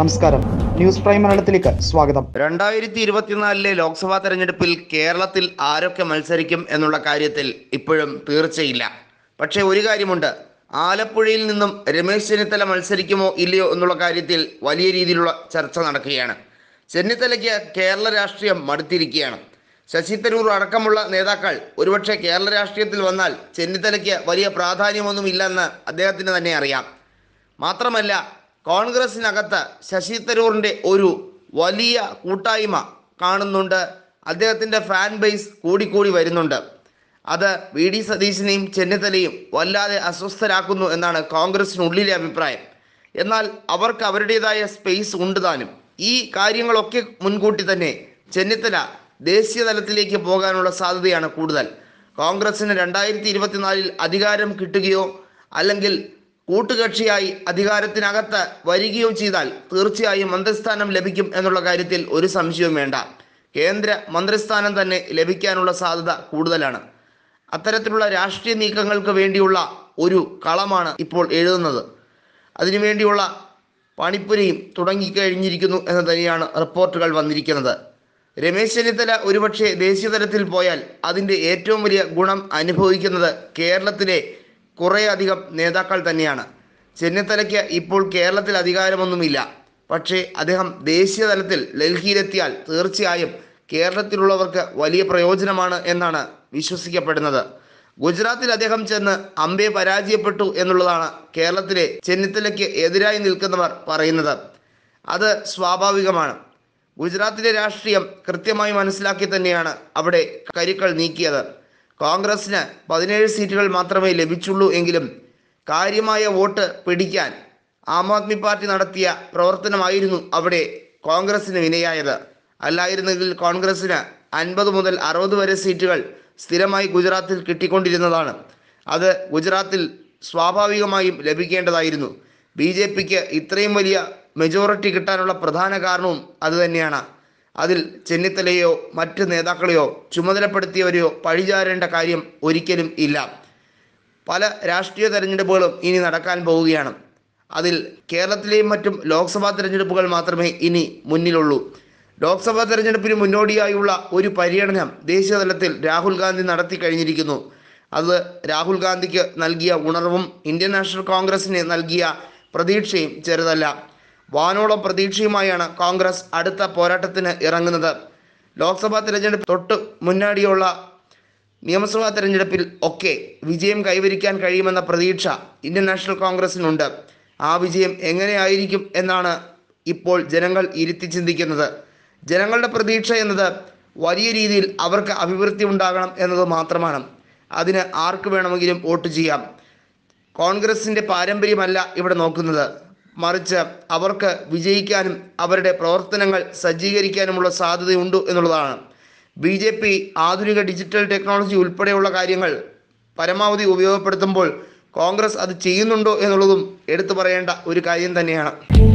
നമസ്കാരം news prime മലയാളത്തിലേക്ക് സ്വാഗതം രണ്ടായിരത്തി ഇരുപത്തിനാലിലെ ലോക്സഭാ തെരഞ്ഞെടുപ്പിൽ കേരളത്തിൽ ആരൊക്കെ മത്സരിക്കും എന്നുള്ള കാര്യത്തിൽ ഇപ്പോഴും തീർച്ചയില്ല പക്ഷേ ഒരു കാര്യമുണ്ട് ആലപ്പുഴയിൽ നിന്നും രമേശ് ചെന്നിത്തല മത്സരിക്കുമോ ഇല്ലയോ എന്നുള്ള കാര്യത്തിൽ വലിയ രീതിയിലുള്ള ചർച്ച നടക്കുകയാണ് ചെന്നിത്തലയ്ക്ക് കേരള രാഷ്ട്രീയം മടുത്തിരിക്കുകയാണ് ശശി തരൂർ അടക്കമുള്ള നേതാക്കൾ ഒരുപക്ഷെ കേരള രാഷ്ട്രീയത്തിൽ വന്നാൽ ചെന്നിത്തലയ്ക്ക് വലിയ പ്രാധാന്യമൊന്നും ഇല്ലെന്ന് അദ്ദേഹത്തിന് തന്നെ അറിയാം മാത്രമല്ല കോൺഗ്രസിനകത്ത് ശശി തരൂറിൻ്റെ ഒരു വലിയ കൂട്ടായ്മ കാണുന്നുണ്ട് അദ്ദേഹത്തിൻ്റെ ഫാൻ ബേസ് കൂടിക്കൂടി വരുന്നുണ്ട് അത് വി ഡി സതീശനെയും ചെന്നിത്തലയും വല്ലാതെ അസ്വസ്ഥരാക്കുന്നു എന്നാണ് കോൺഗ്രസിനുള്ളിലെ അഭിപ്രായം എന്നാൽ അവർക്ക് അവരുടേതായ സ്പേസ് ഉണ്ട് താനും ഈ കാര്യങ്ങളൊക്കെ മുൻകൂട്ടി തന്നെ ചെന്നിത്തല ദേശീയ തലത്തിലേക്ക് പോകാനുള്ള സാധ്യതയാണ് കൂടുതൽ കോൺഗ്രസിന് രണ്ടായിരത്തി ഇരുപത്തിനാലിൽ അധികാരം കിട്ടുകയോ അല്ലെങ്കിൽ കൂട്ടുകക്ഷിയായി അധികാരത്തിനകത്ത് വരികയോ ചെയ്താൽ തീർച്ചയായും മന്ത്രിസ്ഥാനം ലഭിക്കും എന്നുള്ള കാര്യത്തിൽ ഒരു സംശയവും വേണ്ട കേന്ദ്ര മന്ത്രിസ്ഥാനം തന്നെ ലഭിക്കാനുള്ള സാധ്യത കൂടുതലാണ് അത്തരത്തിലുള്ള രാഷ്ട്രീയ നീക്കങ്ങൾക്ക് വേണ്ടിയുള്ള ഒരു കളമാണ് ഇപ്പോൾ എഴുതുന്നത് അതിനുവേണ്ടിയുള്ള പണിപ്പുരയും തുടങ്ങിക്കഴിഞ്ഞിരിക്കുന്നു എന്ന് തന്നെയാണ് റിപ്പോർട്ടുകൾ വന്നിരിക്കുന്നത് രമേശ് ചെന്നിത്തല ഒരുപക്ഷെ ദേശീയ തലത്തിൽ പോയാൽ അതിൻ്റെ ഏറ്റവും വലിയ ഗുണം അനുഭവിക്കുന്നത് കേരളത്തിലെ കുറേയധികം നേതാക്കൾ തന്നെയാണ് ചെന്നിത്തലയ്ക്ക് ഇപ്പോൾ കേരളത്തിൽ അധികാരമൊന്നുമില്ല പക്ഷേ അദ്ദേഹം ദേശീയ തലത്തിൽ ഡൽഹിയിലെത്തിയാൽ തീർച്ചയായും കേരളത്തിലുള്ളവർക്ക് വലിയ പ്രയോജനമാണ് എന്നാണ് വിശ്വസിക്കപ്പെടുന്നത് ഗുജറാത്തിൽ അദ്ദേഹം ചെന്ന് അംബെ പരാജയപ്പെട്ടു എന്നുള്ളതാണ് കേരളത്തിലെ ചെന്നിത്തലയ്ക്ക് എതിരായി നിൽക്കുന്നവർ പറയുന്നത് അത് സ്വാഭാവികമാണ് ഗുജറാത്തിലെ രാഷ്ട്രീയം കൃത്യമായി മനസ്സിലാക്കി തന്നെയാണ് അവിടെ കരുക്കൾ നീക്കിയത് കോൺഗ്രസിന് പതിനേഴ് സീറ്റുകൾ മാത്രമേ ലഭിച്ചുള്ളൂ എങ്കിലും കാര്യമായ വോട്ട് പിടിക്കാൻ ആം ആദ്മി പാർട്ടി നടത്തിയ പ്രവർത്തനമായിരുന്നു അവിടെ കോൺഗ്രസിന് വിനയായത് അല്ലായിരുന്നെങ്കിൽ കോൺഗ്രസിന് അൻപത് മുതൽ അറുപത് വരെ സീറ്റുകൾ സ്ഥിരമായി ഗുജറാത്തിൽ കിട്ടിക്കൊണ്ടിരുന്നതാണ് അത് ഗുജറാത്തിൽ സ്വാഭാവികമായും ലഭിക്കേണ്ടതായിരുന്നു ബി ജെ പിക്ക് ഇത്രയും വലിയ മെജോറിറ്റി കിട്ടാനുള്ള പ്രധാന കാരണവും അതുതന്നെയാണ് അതിൽ ചെന്നിത്തലയോ മറ്റ് നേതാക്കളെയോ ചുമതലപ്പെടുത്തിയവരെയോ പഴിചാരേണ്ട കാര്യം ഒരിക്കലും ഇല്ല പല രാഷ്ട്രീയ തെരഞ്ഞെടുപ്പുകളും ഇനി നടക്കാൻ പോവുകയാണ് അതിൽ കേരളത്തിലെയും മറ്റും ലോക്സഭാ തെരഞ്ഞെടുപ്പുകൾ മാത്രമേ ഇനി മുന്നിലുള്ളൂ ലോക്സഭാ തെരഞ്ഞെടുപ്പിന് മുന്നോടിയായുള്ള ഒരു പര്യടനം ദേശീയ തലത്തിൽ രാഹുൽ ഗാന്ധി നടത്തി കഴിഞ്ഞിരിക്കുന്നു അത് രാഹുൽ ഗാന്ധിക്ക് നൽകിയ ഉണർവും ഇന്ത്യൻ നാഷണൽ കോൺഗ്രസിന് നൽകിയ പ്രതീക്ഷയും ചെറുതല്ല വാനോളം പ്രതീക്ഷയുമായാണ് കോൺഗ്രസ് അടുത്ത പോരാട്ടത്തിന് ഇറങ്ങുന്നത് ലോക്സഭാ തിരഞ്ഞെടുപ്പ് തൊട്ട് മുന്നാടിയുള്ള നിയമസഭാ തെരഞ്ഞെടുപ്പിൽ ഒക്കെ വിജയം കൈവരിക്കാൻ കഴിയുമെന്ന പ്രതീക്ഷ ഇന്ത്യൻ നാഷണൽ കോൺഗ്രസിനുണ്ട് ആ വിജയം എങ്ങനെയായിരിക്കും എന്നാണ് ഇപ്പോൾ ജനങ്ങൾ ഇരുത്തി ചിന്തിക്കുന്നത് ജനങ്ങളുടെ പ്രതീക്ഷ എന്നത് വലിയ രീതിയിൽ അവർക്ക് അഭിവൃദ്ധി ഉണ്ടാകണം എന്നത് മാത്രമാണ് അതിന് ആർക്ക് വേണമെങ്കിലും വോട്ട് ചെയ്യാം കോൺഗ്രസിൻ്റെ പാരമ്പര്യമല്ല ഇവിടെ നോക്കുന്നത് മറിച്ച് അവർക്ക് വിജയിക്കാനും അവരുടെ പ്രവർത്തനങ്ങൾ സജ്ജീകരിക്കാനുമുള്ള സാധ്യതയുണ്ട് എന്നുള്ളതാണ് ബി ജെ പി ആധുനിക ഡിജിറ്റൽ ടെക്നോളജി ഉൾപ്പെടെയുള്ള കാര്യങ്ങൾ പരമാവധി ഉപയോഗപ്പെടുത്തുമ്പോൾ കോൺഗ്രസ് അത് ചെയ്യുന്നുണ്ടോ എന്നുള്ളതും എടുത്തു പറയേണ്ട ഒരു കാര്യം തന്നെയാണ്